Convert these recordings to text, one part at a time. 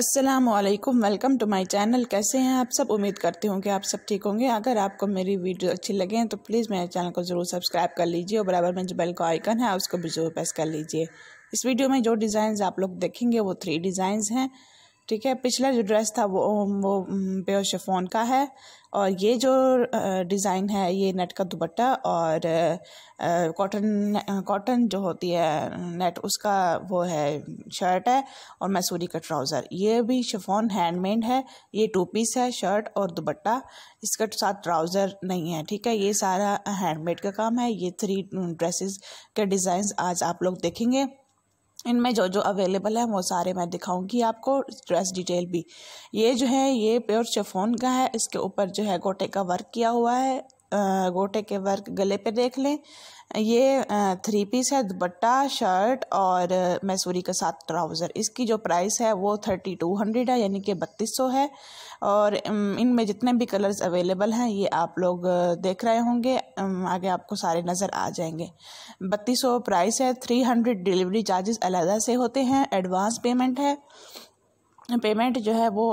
Aslam welcome to my channel कैसे हैं आप सब उम्मीद करती हूँ कि आप सब ठीक होंगे अगर आपको मेरी वीडियो अच्छी लगे हैं तो प्लीज़ मेरे चैनल को ज़रूर सब्सक्राइब कर लीजिए और बराबर में जो बेल का आइकन है उसको भी ज़रूर प्रेस कर लीजिए इस वीडियो में जो डिज़ाइन आप लोग देखेंगे वो थ्री डिज़ाइंस हैं ठीक है पिछला जो ड्रेस था वो वो प्योर शेफोन का है और ये जो डिज़ाइन है ये नेट का दुपट्टा और कॉटन कॉटन जो होती है नेट उसका वो है शर्ट है और मैसूरी का ट्राउज़र ये भी शेफोन हैंडमेड है ये टू पीस है शर्ट और दुपट्टा इसका साथ ट्राउज़र नहीं है ठीक है ये सारा हैंडमेड का काम है ये थ्री ड्रेसेस के डिज़ाइन आज आप लोग देखेंगे इनमें जो जो अवेलेबल है वो सारे मैं दिखाऊंगी आपको ड्रेस डिटेल भी ये जो है ये प्योर शेफोन का है इसके ऊपर जो है गोटे का वर्क किया हुआ है गोटे के वर्क गले पे देख लें ये थ्री पीस है दुपट्टा शर्ट और मैसूरी के साथ ट्राउज़र इसकी जो प्राइस है वो थर्टी टू हंड्रेड है यानी कि बत्तीस सौ है और इनमें जितने भी कलर्स अवेलेबल हैं ये आप लोग देख रहे होंगे आगे आपको सारे नज़र आ जाएंगे बत्तीस सौ प्राइस है थ्री हंड्रेड डिलीवरी चार्जेस अलहदा से होते हैं एडवांस पेमेंट है पेमेंट जो है वो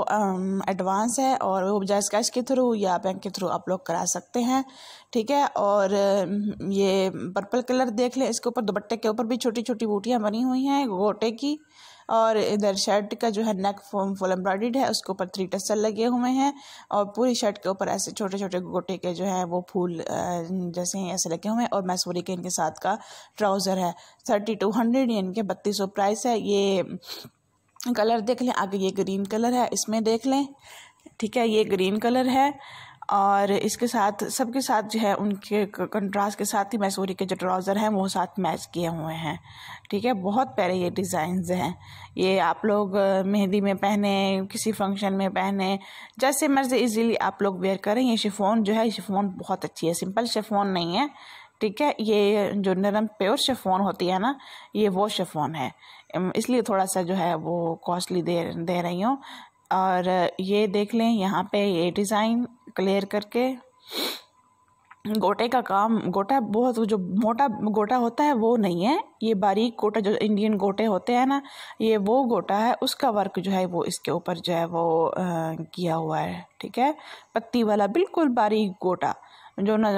एडवांस है और वो जैस कैश के थ्रू या बैंक के थ्रू आप लोग करा सकते हैं ठीक है और ये पर्पल कलर देख लें इसके ऊपर दुपट्टे के ऊपर भी छोटी छोटी बूटियाँ बनी हुई हैं गोटे की और इधर शर्ट का जो है नेक फुल एम्ब्रॉयड है उसके ऊपर थ्री टसल लगे हुए हैं और पूरी शर्ट के ऊपर ऐसे छोटे छोटे गोटे के जो है वो फूल जैसे हैं ऐसे लगे हुए हैं और मैसूरी के इनके साथ का ट्राउज़र है थर्टी टू हंड्रेड इनके बत्तीस सौ प्राइस है ये कलर देख लें आगे ये ग्रीन कलर है इसमें देख लें ठीक है ये ग्रीन कलर है और इसके साथ सबके साथ जो है उनके कंट्रास्ट के साथ ही मैसूरी के जो ट्राउज़र हैं वो साथ मैच किए हुए हैं ठीक है बहुत प्यारे ये डिज़ाइंस हैं ये आप लोग मेहंदी में पहने किसी फंक्शन में पहने जैसे मर्ज़ी इजीली आप लोग वेयर करें ये शिफोन जो है शिफोन बहुत अच्छी है सिंपल शिफोन नहीं है ठीक है ये जो नरम प्योर शेफोन होती है ना ये वो शेफोन है इसलिए थोड़ा सा जो है वो कॉस्टली दे दे रही हूँ और ये देख लें यहाँ पे ये डिज़ाइन क्लियर करके गोटे का काम गोटा बहुत जो मोटा गोटा होता है वो नहीं है ये बारीक गोटा जो इंडियन गोटे होते हैं ना ये वो गोटा है उसका वर्क जो है वो इसके ऊपर जो है वो आ, किया हुआ है ठीक है पत्ती वाला बिल्कुल बारीक गोटा जो ना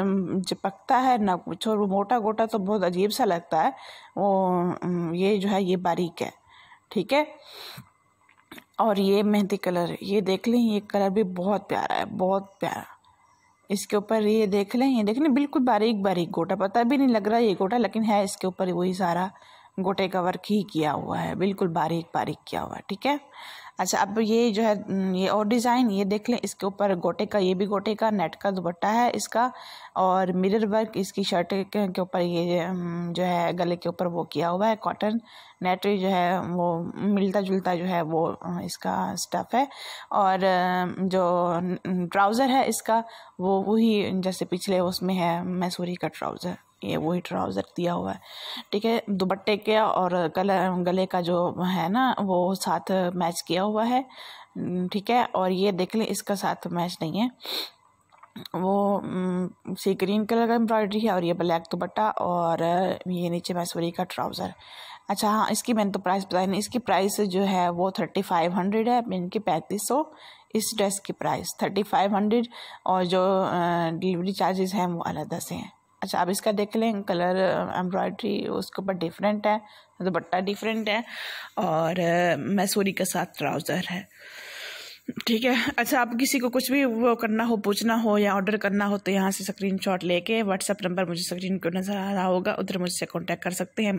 पकता है ना कुछ और वो मोटा गोटा तो बहुत अजीब सा लगता है वो ये जो है ये बारीक है ठीक है और ये मेहंदी कलर ये देख लें ये कलर भी बहुत प्यारा है बहुत प्यारा इसके ऊपर ये देख लें ये देख लें बिल्कुल बारीक बारीक गोटा पता भी नहीं लग रहा ये गोटा लेकिन है इसके ऊपर वही सारा गोटे का वर्क ही किया हुआ है बिल्कुल बारीक बारीक किया हुआ है ठीक है अच्छा अब ये जो है ये और डिज़ाइन ये देख लें इसके ऊपर गोटे का ये भी गोटे का नेट का दुपट्टा है इसका और मिरर वर्क इसकी शर्ट के ऊपर ये जो है गले के ऊपर वो किया हुआ है कॉटन नेट जो है वो मिलता जुलता जो है वो इसका स्टफ़ है और जो ट्राउज़र है इसका वो वही जैसे पिछले उसमें है मैसूरी का ट्राउज़र ये वही ट्राउज़र दिया हुआ है ठीक है दुपट्टे के और गले गले का जो है ना वो साथ मैच किया हुआ है ठीक है और ये देख लें इसका साथ मैच नहीं है वो सी ग्रीन कलर का एम्ब्रॉयडरी है और ये ब्लैक दुपट्टा और ये नीचे मैसूरी का ट्राउज़र अच्छा हाँ इसकी मैंने तो प्राइस बताई नहीं इसकी प्राइस जो है वो थर्टी फाइव हंड्रेड है इनकी पैंतीस सौ इस ड्रेस की प्राइस थर्टी फाइव हंड्रेड और जो डिलीवरी चार्जेस हैं वो अलग से हैं अच्छा आप इसका देख लें कलर एम्ब्रॉयड्री उसके ऊपर डिफरेंट है दुपट्टा तो डिफरेंट है और मैसूरी के साथ ट्राउज़र है ठीक है अच्छा आप किसी को कुछ भी वो करना हो पूछना हो या ऑर्डर करना हो तो यहाँ से स्क्रीनशॉट लेके व्हाट्सअप नंबर मुझे स्क्रीन को नज़र आ रहा होगा उधर मुझसे कांटेक्ट कर सकते हैं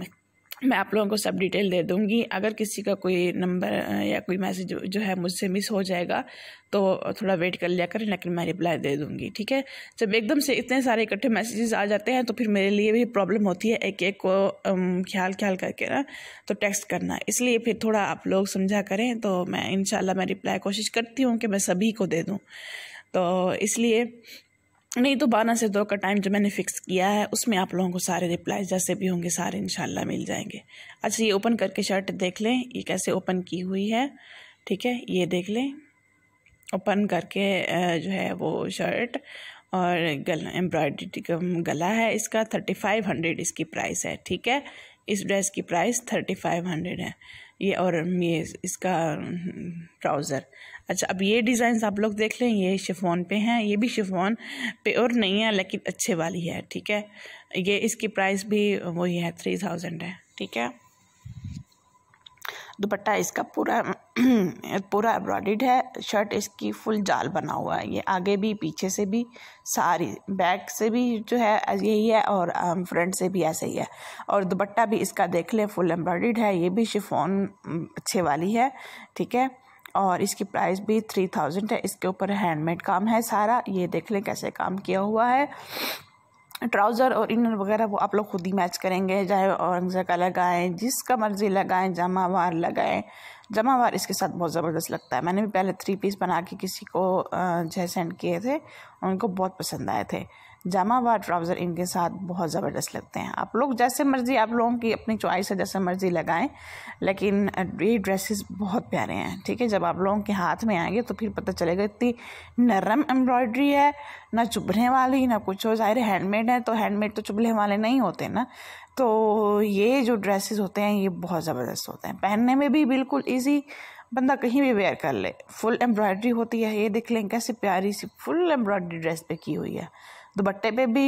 मैं आप लोगों को सब डिटेल दे दूँगी अगर किसी का कोई नंबर या कोई मैसेज जो है मुझसे मिस हो जाएगा तो थोड़ा वेट कर लिया करें लेकिन मैं रिप्लाई दे दूंगी ठीक है जब एकदम से इतने सारे इकट्ठे मैसेजेस आ जाते हैं तो फिर मेरे लिए भी प्रॉब्लम होती है एक एक को ख्याल ख्याल करके ना तो टेक्स्ट करना इसलिए फिर थोड़ा आप लोग समझा करें तो मैं इन मैं रिप्लाई कोशिश करती हूँ कि मैं सभी को दे दूँ तो इसलिए नहीं तो बारह से दो का टाइम जो मैंने फ़िक्स किया है उसमें आप लोगों को सारे रिप्लाई जैसे भी होंगे सारे इन मिल जाएंगे अच्छा ये ओपन करके शर्ट देख लें ये कैसे ओपन की हुई है ठीक है ये देख लें ओपन करके जो है वो शर्ट और गला एम्ब्रॉयडरी गला है इसका थर्टी फाइव हंड्रेड इसकी प्राइस है ठीक है इस ड्रेस की प्राइस थर्टी फाइव हंड्रेड है ये और ये इसका हम्म, ट्राउज़र अच्छा अब ये डिज़ाइन आप लोग देख लें ये शिफोन पे हैं ये भी शिफोन पे और नहीं है लेकिन अच्छे वाली है ठीक है ये इसकी प्राइस भी वही है थ्री थाउजेंड है ठीक है दुपट्टा इसका पूरा पूरा एम्ब्रॉयड है शर्ट इसकी फुल जाल बना हुआ है ये आगे भी पीछे से भी सारी बैक से भी जो है यही है और फ्रंट um, से भी ऐसे ही है और दुपट्टा भी इसका देख लें फुल एम्ब्रॉयड है ये भी शिफोन um, अच्छे वाली है ठीक है और इसकी प्राइस भी थ्री थाउजेंड है इसके ऊपर हैंडमेड काम है सारा ये देख लें कैसे काम किया हुआ है ट्राउज़र और इनर वगैरह वो आप लोग खुद ही मैच करेंगे चाहे औरंगजा का लगाएं जिसका मर्ज़ी लगाएं जमावार लगाएं जमावार इसके साथ बहुत ज़बरदस्त लगता है मैंने भी पहले थ्री पीस बना के किसी को जो सेंड किए थे उनको बहुत पसंद आए थे जामा व ट्राउज़र इनके साथ बहुत ज़बरदस्त लगते हैं आप लोग जैसे मर्ज़ी आप लोगों की अपनी चॉइस है जैसे मर्ज़ी लगाएं लेकिन ये ड्रेसेस बहुत प्यारे हैं ठीक है जब आप लोगों के हाथ में आएंगे तो फिर पता चलेगा इतनी नरम एम्ब्रॉयड्री है ना चुभने वाली ना कुछ हो ज़ाहिर हैंडमेड है तो हैंडमेड तो चुभने वाले नहीं होते ना तो ये जो ड्रेसेस होते हैं ये बहुत ज़बरदस्त होते हैं पहनने में भी बिल्कुल ईजी बंदा कहीं भी वेयर कर ले फुल एम्ब्रॉयड्री होती है ये देख लें कैसे प्यारी सी फुल एम्ब्रॉयड्री ड्रेस पे की हुई है दुपट्टे पे भी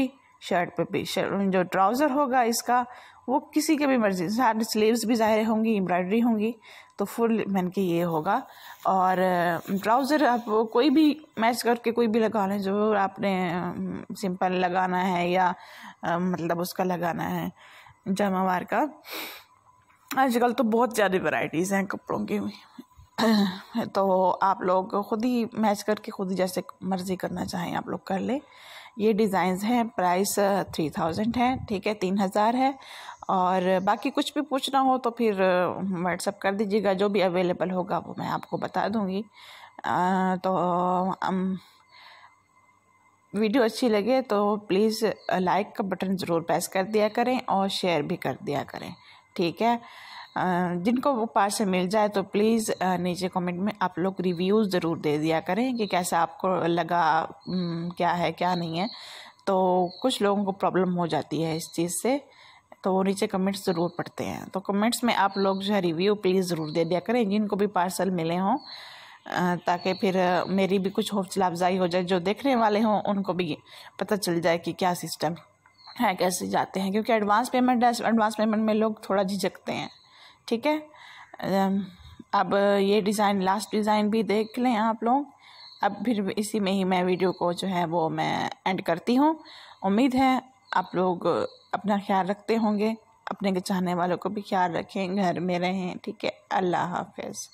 शर्ट पे भी शर्ट जो ट्राउज़र होगा इसका वो किसी के भी मर्जी सारे स्लीव्स भी ज़ाहिर होंगी एम्ब्रॉयडरी होंगी तो फुल मैन के ये होगा और ट्राउज़र आप कोई भी मैच करके कोई भी लगा लें जो आपने सिंपल लगाना है या मतलब उसका लगाना है जमावार का आजकल तो बहुत ज़्यादा वैरायटीज़ हैं कपड़ों की तो आप लोग खुद ही मैच करके खुद ही जैसे मर्ज़ी करना चाहें आप लोग कर लें ये डिज़ाइंस हैं प्राइस थ्री थाउजेंड है ठीक है तीन हज़ार है और बाकी कुछ भी पूछना हो तो फिर व्हाट्सअप कर दीजिएगा जो भी अवेलेबल होगा वो मैं आपको बता दूँगी तो आम, वीडियो अच्छी लगे तो प्लीज़ लाइक का बटन ज़रूर प्रेस कर दिया करें और शेयर भी कर दिया करें ठीक है जिनको वो पार्सल मिल जाए तो प्लीज़ नीचे कमेंट में आप लोग रिव्यूज़ ज़रूर दे दिया करें कि कैसा आपको लगा क्या है क्या नहीं है तो कुछ लोगों को प्रॉब्लम हो जाती है इस चीज़ से तो वो नीचे कमेंट्स ज़रूर पढ़ते हैं तो कमेंट्स में आप लोग जो है रिव्यू प्लीज़ ज़रूर दे दिया करें जिनको भी पार्सल मिले हों ताकि फिर मेरी भी कुछ हौसला अफजाई हो जाए जो देखने वाले हों उनको भी पता चल जाए कि क्या सिस्टम है कैसे जाते हैं क्योंकि एडवांस पेमेंट एडवांस पेमेंट में लोग थोड़ा झिझकते हैं ठीक है अब ये डिज़ाइन लास्ट डिज़ाइन भी देख लें आप लोग अब फिर इसी में ही मैं वीडियो को जो है वो मैं एंड करती हूँ उम्मीद है आप लोग अपना ख्याल रखते होंगे अपने के चाहने वालों को भी ख्याल रखें घर में रहें ठीक है अल्लाह हाफिज़